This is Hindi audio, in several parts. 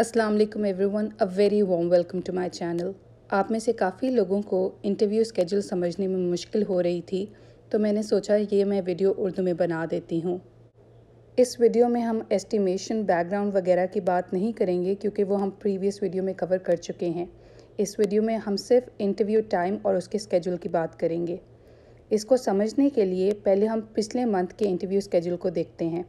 अस्सलाम वालेकुम everyone a very warm welcome to my channel आप में से काफ़ी लोगों को इंटरव्यू स्केड्यूल समझने में मुश्किल हो रही थी तो मैंने सोचा ये मैं वीडियो उर्दू में बना देती हूँ इस वीडियो में हम एस्टिमेशन बैकग्राउंड वगैरह की बात नहीं करेंगे क्योंकि वो हम प्रीवियस वीडियो में कवर कर चुके हैं इस वीडियो में हम सिर्फ इंटरव्यू टाइम और उसके स्केड्यूल की बात करेंगे इसको समझने के लिए पहले हम पिछले मंथ के इंटरव्यू स्केड्यूल को देखते हैं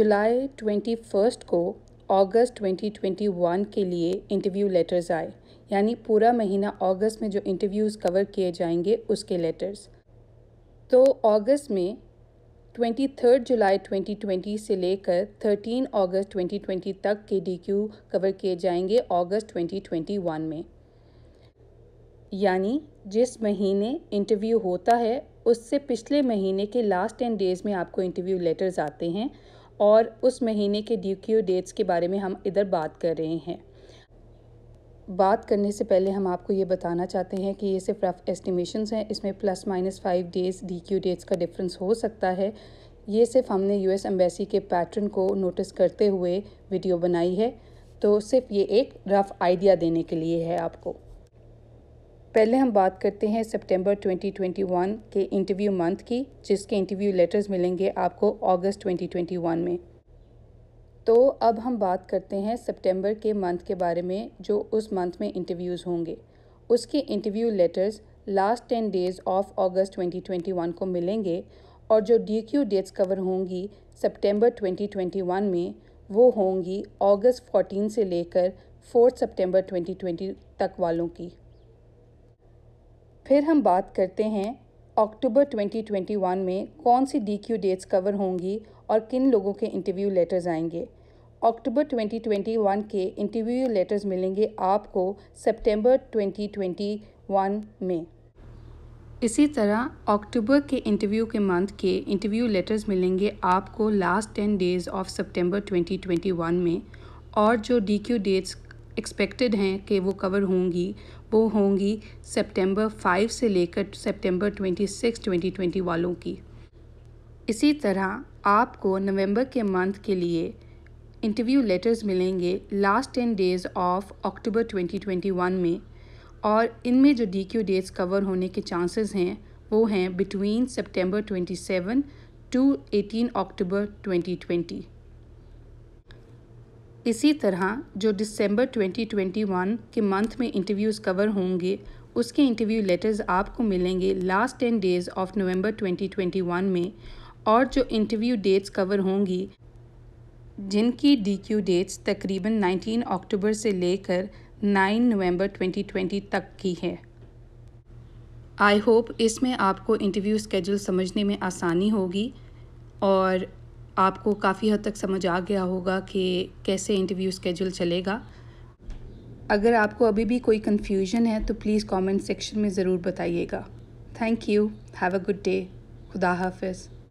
जुलाई ट्वेंटी फर्स्ट को अगस्त 2021 के लिए इंटरव्यू लेटर्स आए यानी पूरा महीना अगस्त में जो इंटरव्यूज़ कवर किए जाएंगे उसके लेटर्स तो अगस्त में 23 जुलाई 2020 से लेकर 13 अगस्त 2020 तक के डीक्यू कवर किए जाएंगे अगस्त 2021 में यानी जिस महीने इंटरव्यू होता है उससे पिछले महीने के लास्ट टेन डेज़ में आपको इंटरव्यू लेटर्स आते हैं और उस महीने के ड्यूक्यू डेट्स के बारे में हम इधर बात कर रहे हैं बात करने से पहले हम आपको ये बताना चाहते हैं कि ये सिर्फ रफ़ एस्टिमेशन हैं इसमें plus minus five days D Q dates का डिफरेंस हो सकता है ये सिर्फ हमने यूएस एम्बेसी के पैटर्न को नोटिस करते हुए वीडियो बनाई है तो सिर्फ ये एक रफ़ आइडिया देने के लिए है आपको पहले हम बात करते हैं सितंबर 2021 के इंटरव्यू मंथ की जिसके इंटरव्यू लेटर्स मिलेंगे आपको अगस्त 2021 में तो अब हम बात करते हैं सितंबर के मंथ के बारे में जो उस मंथ में इंटरव्यूज़ होंगे उसके interview letters last ten days of August 2021 को मिलेंगे और जो डी क्यू डेट्स कवर होंगी सितंबर 2021 में वो होंगी अगस्त 14 से लेकर फोर्थ सितंबर 2020 तक वालों की फिर हम बात करते हैं अक्टूबर 2021 में कौन सी डीक्यू डेट्स कवर होंगी और किन लोगों के इंटरव्यू लेटर्स आएंगे अक्टूबर 2021 के इंटरव्यू लेटर्स मिलेंगे आपको सितंबर 2021 में इसी तरह अक्टूबर के इंटरव्यू के मंथ के इंटरव्यू लेटर्स मिलेंगे आपको last ten days of September 2021 में और जो डीक्यू डेट्स एक्सपेक्टेड हैं कि वो कवर होंगी वो होंगी सितंबर 5 से लेकर सितंबर 26 2020 वालों की इसी तरह आपको नवंबर के मंथ के लिए इंटरव्यू लेटर्स मिलेंगे last ten days of October 2021 में और इनमें जो डी क्यू डेट्स कवर होने के चांसेस हैं वो हैं बिटवीन सितंबर 27 टू 18 अक्टूबर 2020 इसी तरह जो दिसंबर 2021 के मंथ में इंटरव्यूज़ कवर होंगे उसके इंटरव्यू लेटर्स आपको मिलेंगे last ten days of November 2021 में और जो इंटरव्यू डेट्स कवर होंगी जिनकी डीक्यू डेट्स तकरीबन 19 अक्टूबर से लेकर 9 नवंबर 2020 तक की है आई होप इसमें आपको इंटरव्यू स्केड्यूल समझने में आसानी होगी और आपको काफ़ी हद तक समझ आ गया होगा कि कैसे इंटरव्यू स्केड्यूल चलेगा अगर आपको अभी भी कोई कन्फ्यूजन है तो प्लीज़ कमेंट सेक्शन में ज़रूर बताइएगा thank you have a good day खुदा हाफिज़